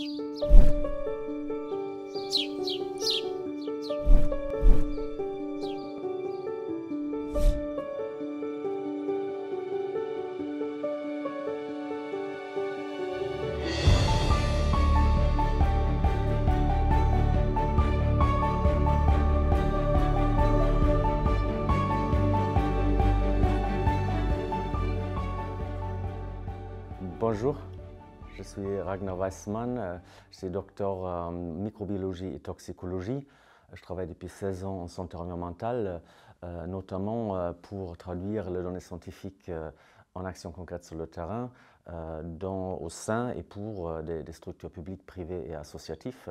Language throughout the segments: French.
Thank you. suis Ragnar Weissmann, euh, je suis docteur en microbiologie et toxicologie. Euh, je travaille depuis 16 ans en santé environnementale, euh, notamment pour traduire les données scientifiques en actions concrètes sur le terrain, dans, au sein et pour des, structures publiques, privées et associatives.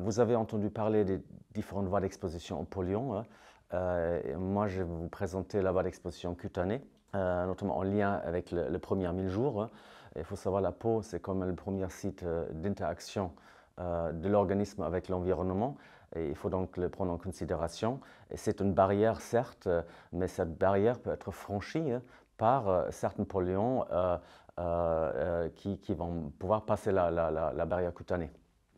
vous avez entendu parler des différentes voies d'exposition au polluants. Hein. moi, je vais vous présenter la voie d'exposition cutanée, notamment en lien avec le, le premier 1000 jours. Hein. Il faut savoir, la peau, c'est comme le premier site euh, d'interaction euh, de l'organisme avec l'environnement. Et il faut donc le prendre en considération. C'est une barrière, certes, euh, mais cette barrière peut être franchie hein, par certains polluants qui, vont pouvoir passer la, la barrière cutanée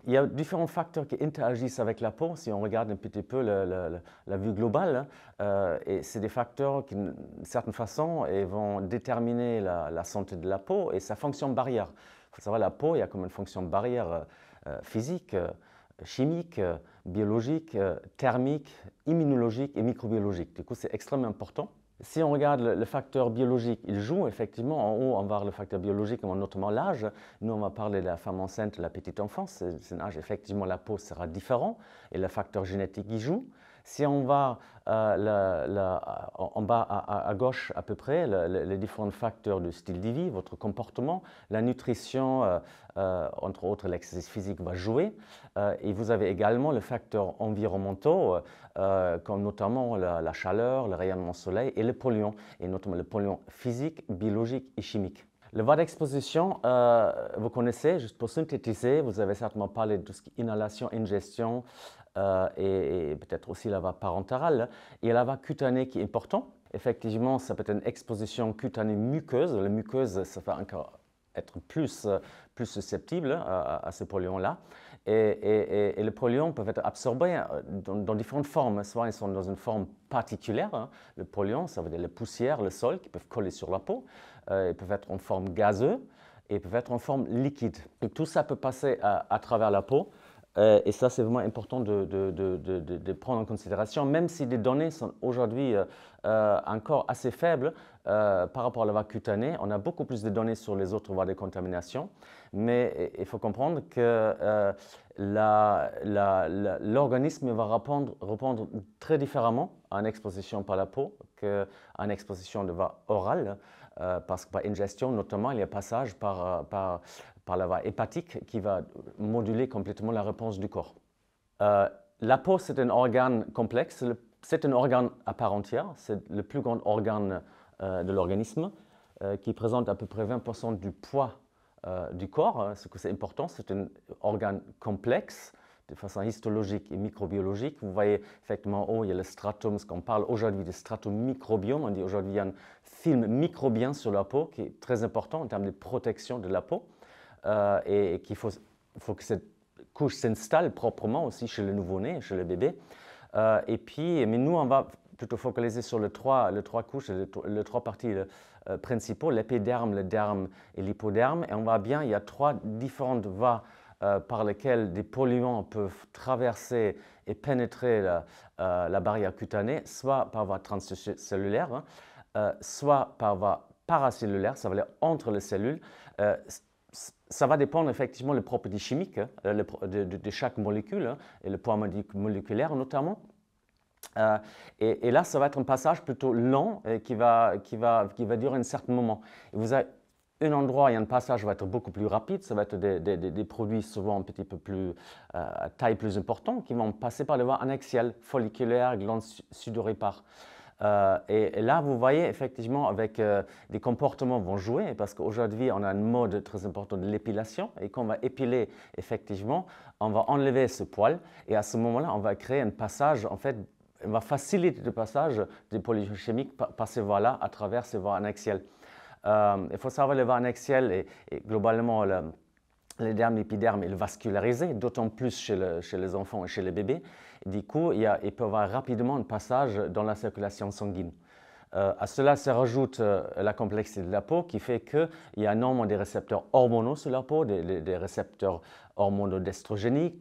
il y a différents facteurs qui interagissent avec la peau, si on regarde un petit peu la vue globale. Hein. Euh, et c'est des facteurs qui, d'une certaine façon, eh, vont déterminer la, santé de la peau et sa fonction barrière. Il faut savoir, la peau, il y a comme une fonction barrière euh, euh, physique, chimique, biologique, thermique, immunologique et microbiologique. Du coup, c'est extrêmement important si on regarde le, facteur biologique, il joue effectivement en haut, on va voir le facteur biologique, notamment l'âge. Nous, on va parler de la femme enceinte, la petite enfance. C'est un âge, effectivement, la peau sera différente et le facteur génétique y joue. Si on va, euh, euh, en bas à, gauche à peu près, les différents facteurs du style de vie, votre comportement, la nutrition, euh, entre autres l'exercice physique va jouer. et vous avez également les facteurs environnementaux, comme notamment la, chaleur, le rayonnement soleil et les polluants, et notamment les polluants physiques, biologiques et chimiques. Le voie d'exposition, vous connaissez, juste pour synthétiser, vous avez certainement parlé de tout ce qui inhalation, ingestion, euh, et, peut-être aussi la voie parentale et la voie cutanée qui est importante. Effectivement, ça peut être une exposition cutanée muqueuse. La muqueuse, ça va encore être plus, plus susceptible euh, à, ces polluants là Et, les polluants peuvent être absorbés euh, dans, différentes formes. Soit ils sont dans une forme particulière. Hein. Le polluant, ça veut dire les poussières, le sol qui peuvent coller sur la peau. ils peuvent être en forme gazeuse et peuvent être en forme liquide. Et tout ça peut passer à travers la peau euh, et ça, c'est vraiment important de, prendre en considération, même si les données sont aujourd'hui euh, euh, encore assez faibles par rapport à la voie cutanée. On a beaucoup plus de données sur les autres voies de contamination, mais il faut comprendre que l'organisme va répondre, très différemment à une exposition par la peau qu'à une exposition de voie orale, parce que par ingestion, notamment, il y a passage par, par par la voie hépatique qui va moduler complètement la réponse du corps. Euh, la peau, c'est un organe complexe, c'est un organe à part entière, c'est le plus grand organe euh, de l'organisme euh, qui présente à peu près 20% du poids du corps. Hein. Ce que c'est important, c'est un organe complexe de façon histologique et microbiologique. Vous voyez effectivement en haut, il y a le stratum, ce qu'on parle aujourd'hui de stratum microbiome. On dit aujourd'hui il y a un film microbien sur la peau qui est très important en termes de protection de la peau. Euh, et, qu'il faut, faut, que cette couche s'installe proprement aussi chez le nouveau-né, chez le bébé. Euh, et puis, mais nous, on va plutôt focaliser sur les trois, le trois couches, les, trois parties principales, euh, principaux, l'épiderme, le derme et l'hypoderme. Et on voit bien, il y a trois différentes voies par lesquelles des polluants peuvent traverser et pénétrer la, barrière cutanée, soit par voie transcellulaire, hein, soit par voie paracellulaire, ça veut dire entre les cellules, ça va dépendre effectivement des propriétés chimiques hein, de, chaque molécule hein, et le poids moléculaire notamment. Euh, et, là, ça va être un passage plutôt lent qui, va, qui, va, qui va durer un certain moment. vous avez un endroit et un passage va être beaucoup plus rapide, ça va être des, des, produits souvent un petit peu plus euh, taille plus importante qui vont passer par les voies annexiales, folliculaires, glandes sudoripares. Euh, et, là, vous voyez effectivement avec euh, des comportements vont jouer parce qu'aujourd'hui, on a un mode très important de l'épilation et qu'on va épiler effectivement, on va enlever ce poil et à ce moment-là, on va créer un passage en fait on va faciliter le passage des pollutions chimiques par, ces voies-là à travers ces voies annexielles. Euh, il faut savoir les voies annexielles et, globalement, dermes l'épiderme, est vascularisé, d'autant plus chez, les enfants et chez les bébés. Du coup, il, il peut y avoir rapidement un passage dans la circulation sanguine. Euh, à cela se rajoute euh, la complexité de la peau qui fait qu'il y a énormément de récepteurs hormonaux sur la peau, des, récepteurs hormonaux des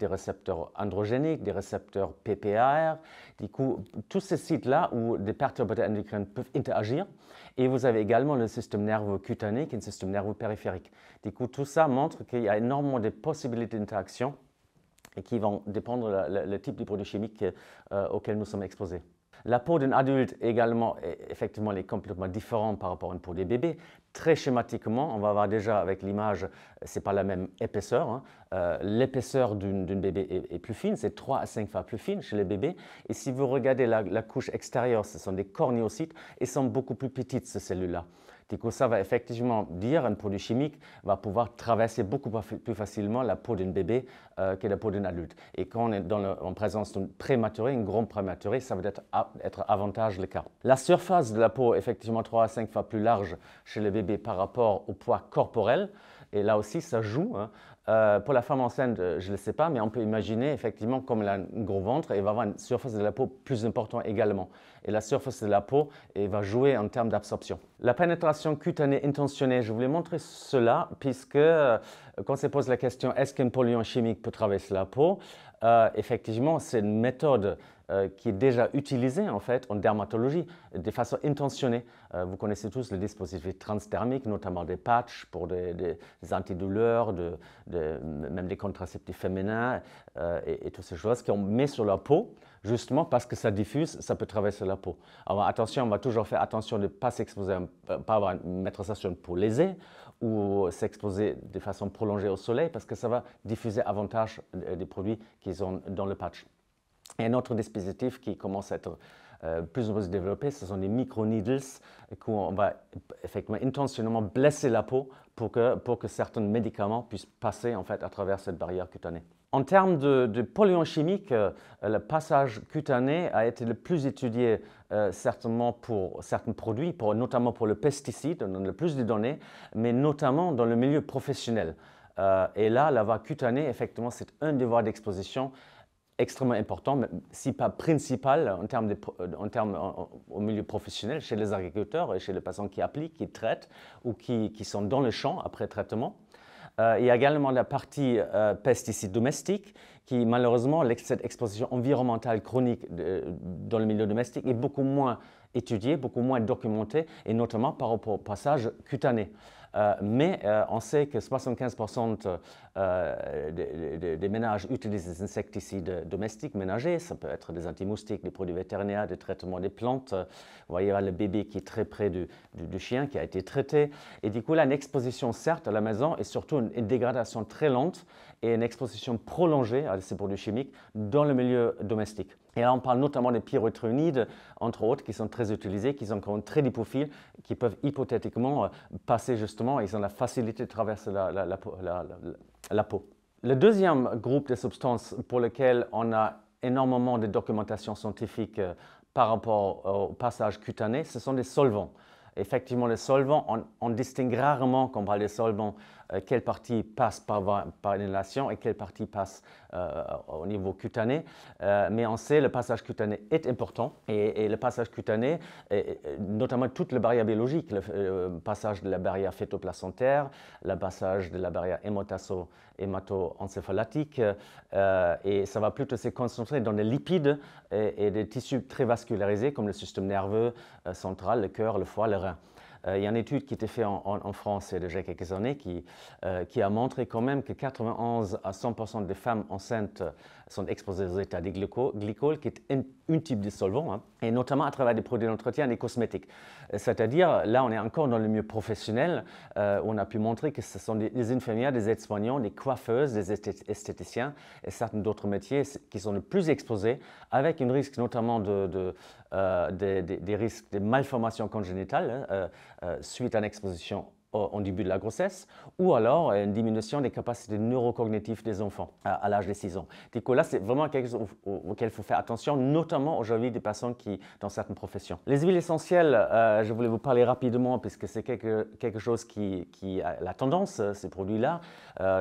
récepteurs androgéniques, des récepteurs PPAR. Du coup, tous ces sites-là où des perturbateurs endocriniens peuvent interagir. Et vous avez également le système nerveux cutané et le système nerveux périphérique. Du coup, tout ça montre qu'il y a énormément de possibilités d'interaction et qui vont dépendre le type de produit chimique euh, nous sommes exposés. La peau d'un adulte également est effectivement est complètement différente par rapport à une peau des bébés, Très schématiquement, on va voir déjà avec l'image, c'est pas la même épaisseur. Hein, euh, l'épaisseur d'une bébé est, plus fine, c'est 3 à 5 fois plus fine chez les bébés. Et si vous regardez la, couche extérieure, ce sont des cornéocytes et sont beaucoup plus petites ces cellules-là. Du coup, ça va effectivement dire un produit chimique va pouvoir traverser beaucoup plus facilement la peau d'une bébé euh, que la peau d'un adulte. Et quand on est en présence d'une prématurée, une grande prématurée, ça va être, être avantage le cas. La surface de la peau effectivement 3 à 5 fois plus large chez les bébés bébé par rapport au poids corporel. Et là aussi, ça joue. Hein. Euh, pour la femme enceinte, euh, je ne le sais pas, mais on peut imaginer effectivement comme elle a un gros ventre, elle va avoir une surface de la peau plus importante également. Et la surface de la peau elle va jouer en termes d'absorption. La pénétration cutanée intentionnée, je voulais montrer cela puisque euh, quand on se pose la question est-ce qu'un polluant chimique peut traverser la peau, effectivement, c'est une méthode euh, qui est déjà utilisé en fait en dermatologie de façon intentionnée. Euh, vous connaissez tous les dispositifs transdermiques, notamment des patchs pour des, antidouleurs, même des contraceptifs féminins euh, et, toutes ces choses qu'on met sur la peau justement parce que ça diffuse, ça peut traverser la peau. Alors attention, on va toujours faire attention de ne pas s'exposer, pas mettre ça sur une peau lésée ou s'exposer de façon prolongée au soleil parce que ça va diffuser avantage des produits qu'ils ont dans le patch. Et un autre dispositif qui commence à être euh, plus ou moins développé, ce sont les micro-needles, où on va effectivement intentionnellement blesser la peau pour que, pour que certains médicaments puissent passer en fait, à travers cette barrière cutanée. En termes de, de polluants chimiques, euh, le passage cutané a été le plus étudié euh, certainement pour certains produits, notamment pour le pesticide, on a le plus de données, mais notamment dans le milieu professionnel. et là, la voie cutanée, effectivement, c'est un devoir d'exposition extrêmement important, si pas principal en termes, euh, en au milieu professionnel, chez les agriculteurs et chez les patients qui appliquent, qui traitent ou qui, qui sont dans le champ après traitement. Euh, il y a également la partie euh, pesticides domestiques, qui malheureusement, cette exposition environnementale chronique dans le milieu domestique est beaucoup moins étudiée, beaucoup moins documentée, et notamment par rapport au passage cutané. Euh, mais euh, on sait que 75% euh, des, ménages utilisent des insecticides domestiques, ménagers. Ça peut être des anti-moustiques, des produits vétérinaires, des traitements des plantes. Vous voyez là, le bébé qui est très près du, chien qui a été traité. Et du coup, là, une exposition certes à la maison et surtout une, dégradation très lente et une exposition prolongée à ah, ces produits chimiques dans le milieu domestique. Et là, on parle notamment des pyrotrunides, entre autres, qui sont très utilisés, qui sont quand même très lipophiles, qui peuvent hypothétiquement passer justement ils ont la facilité de traverser la, peau. Le deuxième groupe de substances pour lequel on a énormément de documentation scientifique euh, par rapport au passage cutané, ce sont des solvants. Effectivement, les solvants, on, on distingue rarement quand on parle de solvants euh, quelle partie passe par, par l'inhalation et quelle partie passe euh, au niveau cutané. Euh, mais on sait le passage cutané est important et, le passage cutané, notamment toute la barrière biologique, le passage de la barrière fœtoplacentaire, le passage de la barrière hémato-encéphalatique, et ça va plutôt se concentrer dans les lipides et, et des tissus très vascularisés comme le système nerveux central, le cœur, le foie, le rein. Euh, il y a une étude qui était faite en, France il y a déjà quelques années qui euh, a montré quand même que 91 à 100% des femmes enceintes sont exposés aux états des glycoles, qui est un, type de solvant, hein, et notamment à travers des produits d'entretien et cosmétiques. Euh, c'est-à-dire, là, on est encore dans le milieu professionnel, euh, on a pu montrer que ce sont des, infirmières, des aides-soignants, des coiffeuses, des esthéticiens et certains d'autres métiers qui sont le plus exposés, avec un risque notamment de, euh, des, risques de malformations congénitales hein, suite à une exposition en début de la grossesse, ou alors euh, une diminution des capacités neurocognitives des enfants à, l'âge de 6 ans. Du coup, là, c'est vraiment quelque chose auquel il faut faire attention, notamment aujourd'hui des personnes qui dans certaines professions. Les huiles essentielles, euh, je voulais vous parler rapidement, puisque c'est quelque, chose qui, a la tendance, euh, ces produits-là,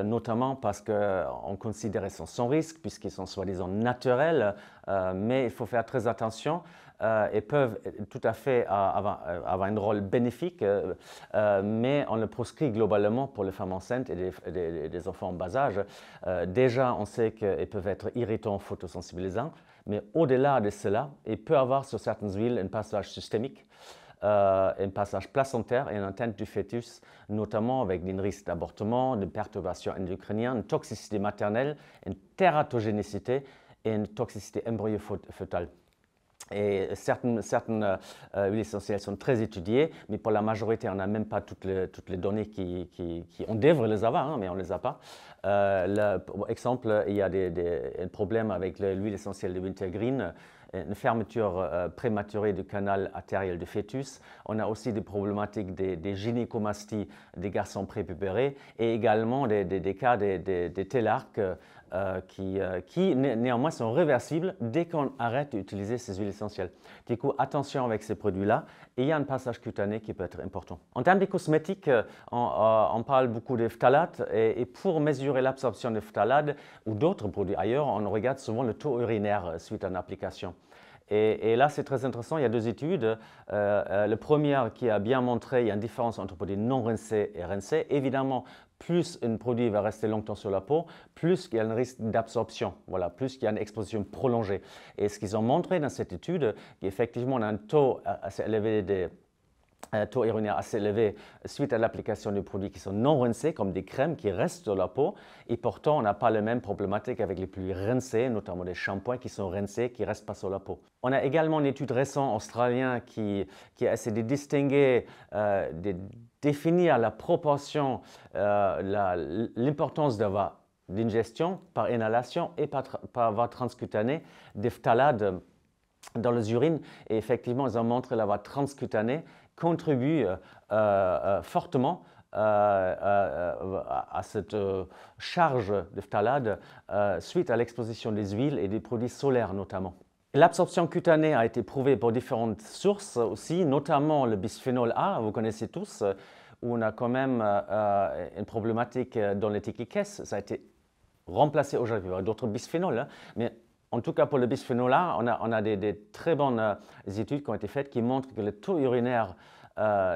notamment parce qu'on considère qu'ils sont sans risque, puisqu'ils sont soi-disant naturels, mais il faut faire très attention euh, et peuvent tout à fait avoir, euh, un rôle bénéfique, euh, mais on le proscrit globalement pour les femmes enceintes et les, enfants en bas âge. déjà, on sait qu'ils peuvent être irritants, photosensibilisants, mais au-delà de cela, il peut avoir sur certaines villes un passage systémique. un passage placentaire et une atteinte du fœtus, notamment avec des risques d'avortement, de perturbations endocriniennes, une toxicité maternelle, une tératogénicité et une toxicité embryo-fœtale. Et certaines, euh, huiles essentielles sont très étudiées, mais pour la majorité, on n'a même pas toutes les, données qui, qui, On devrait les avoir, hein, mais on ne les a pas. Euh, Par exemple, il y a des, problèmes avec l'huile essentielle de Wintergreen une fermeture euh, prématurée du canal artériel du fœtus. On a aussi des problématiques des, des gynécomasties des garçons prépubérés et également des, cas des, des, euh, qui, euh, néanmoins sont réversibles dès qu'on arrête d'utiliser ces huiles essentielles. Du coup, attention avec ces produits-là. Il y a un passage cutané qui peut être important. En termes de cosmétiques, euh, on, parle beaucoup des phtalates et, pour mesurer l'absorption des phtalates ou d'autres produits ailleurs, on regarde souvent le taux urinaire suite à une application. Et, là, c'est très intéressant, il y a deux études. la première qui a bien montré il y a une différence entre produits non rincés et rincés. Évidemment, plus un produit va rester longtemps sur la peau, plus il y a un risque d'absorption, voilà, plus il y a une exposition prolongée. Et ce qu'ils ont montré dans cette étude, qu'effectivement, on a un taux assez élevé des taux urinaire assez élevé suite à l'application de produits qui sont non rincés, comme des crèmes qui restent sur la peau. Et pourtant, on n'a pas la même problématique avec les produits rincés, notamment des shampoings qui sont rincés, qui ne restent pas sur la peau. On a également une étude récente australienne qui, a essayé de distinguer euh, des définir la proportion, euh, l'importance d'avoir l'ingestion par inhalation et par, voie transcutanée des phtalades euh, dans les urines. Et effectivement, ils ont montré la voie transcutanée contribue euh, fortement à cette charge de phtalades suite à l'exposition des huiles et des produits solaires notamment. L'absorption cutanée a été prouvée pour différentes sources aussi, notamment le bisphénol A, vous connaissez tous, où on a quand même euh, une problématique euh, dans les tickets caisses. Ça a été remplacé aujourd'hui par d'autres bisphénols, hein. mais en tout cas, pour le bisphénol A, on a, des, très bonnes euh, études qui ont été faites qui montrent que le taux urinaire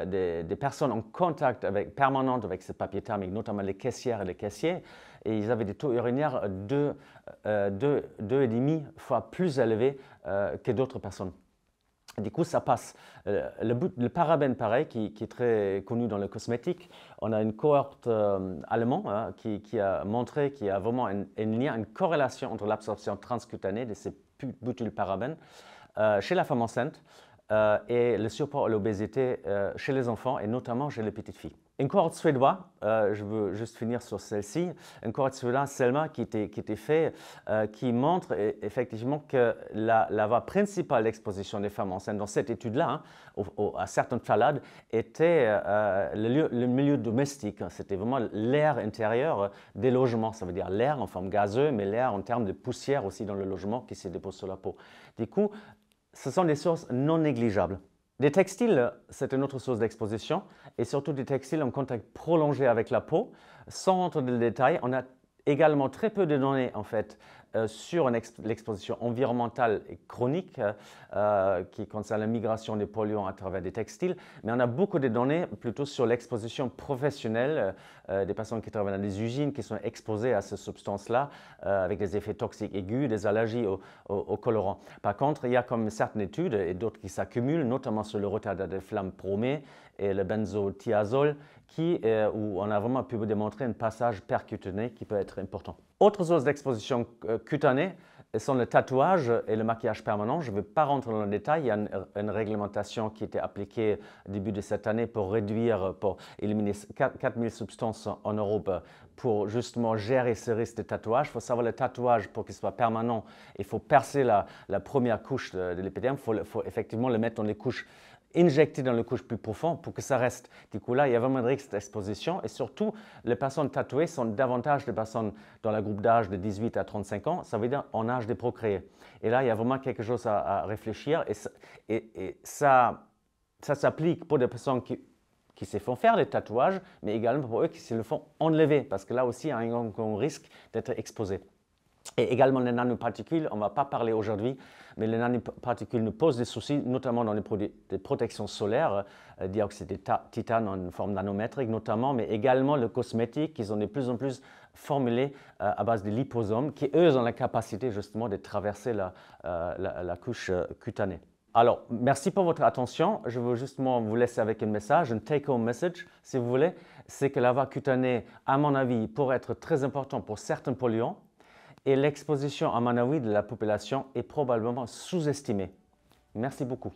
des, personnes en contact avec, avec ce papier thermique, notamment les caissières et les caissiers, et ils avaient des taux urinaires deux euh, deux et demi fois plus élevés euh, que d'autres personnes. Du coup, ça passe. Euh, le, parabène, pareil, qui, est très connu dans le cosmétique, on a une cohorte allemande hein, qui, a montré qu'il y a vraiment un, lien, une corrélation entre l'absorption transcutanée de ces butylparabènes euh, chez la femme enceinte et le surpoids à l'obésité chez les enfants et notamment chez les petites filles encore suédois, euh, je veux juste finir sur celle-ci, cohorte suédois, Selma, qui était, qui était fait, euh, qui montre euh, effectivement que la, la voie principale d'exposition des femmes enceintes dans cette étude-là, hein, à certaines salades, était euh, le, milieu domestique. Hein. C'était vraiment l'air intérieur des logements, ça veut dire l'air en forme gazeuse, mais l'air en termes de poussière aussi dans le logement qui se dépose sur la peau. Du coup, ce sont des sources non négligeables. Des textiles, c'est une autre source d'exposition et surtout des textiles en contact prolongé avec la peau. Sans rentrer dans le détail, on a également très peu de données en fait euh, sur l'exposition environnementale et chronique euh, euh, qui concerne la migration des polluants à travers des textiles, mais on a beaucoup de données plutôt sur l'exposition professionnelle des personnes qui travaillent dans des usines qui sont exposées à ces substances-là avec des effets toxiques aigus, des allergies aux, colorants. Par contre, il y a comme certaines études et d'autres qui s'accumulent, notamment sur le retard des flammes promées et le benzothiazole, qui, où on a vraiment pu démontrer un passage percutané qui peut être important. Autres source d'exposition euh, cutanée sont le tatouage et le maquillage permanent. Je ne vais pas rentrer dans le détail. Il y a une, réglementation qui a été appliquée au début de cette année pour réduire, pour éliminer 4000 substances en Europe pour justement gérer ce risque de tatouage. Il faut savoir le tatouage, pour qu'il soit permanent, il faut percer la, première couche de, l'épiderme, Il faut effectivement le mettre dans les couches injecté dans le couche plus profond pour que ça reste. Du coup, là, il y a vraiment un risque d'exposition et surtout, les personnes tatouées sont davantage des personnes dans la groupe d'âge de 18 à 35 ans, ça veut dire en âge de procréer. Et là, il y a vraiment quelque chose à, réfléchir et ça, et ça, ça s'applique pour des personnes qui qui se font faire des tatouages, mais également pour eux qui se le font enlever, parce que là aussi, il y a un grand risque d'être exposé. Et également les nanoparticules, on ne va pas parler aujourd'hui, mais les nanoparticules nous posent des soucis, notamment dans les produits de protection solaire, euh, dioxyde de titane en forme nanométrique notamment, mais également le cosmétique, qu'ils ont de plus en plus formulé euh, à base de liposomes, qui eux ont la capacité justement de traverser la, euh, la couche cutanée. Alors, merci pour votre attention. Je veux justement vous laisser avec un message, un take-home message, si vous voulez. C'est que la voie cutanée, à mon avis, pourrait être très importante pour certains polluants, et l'exposition à Manawi de la population est probablement sous-estimée. Merci beaucoup.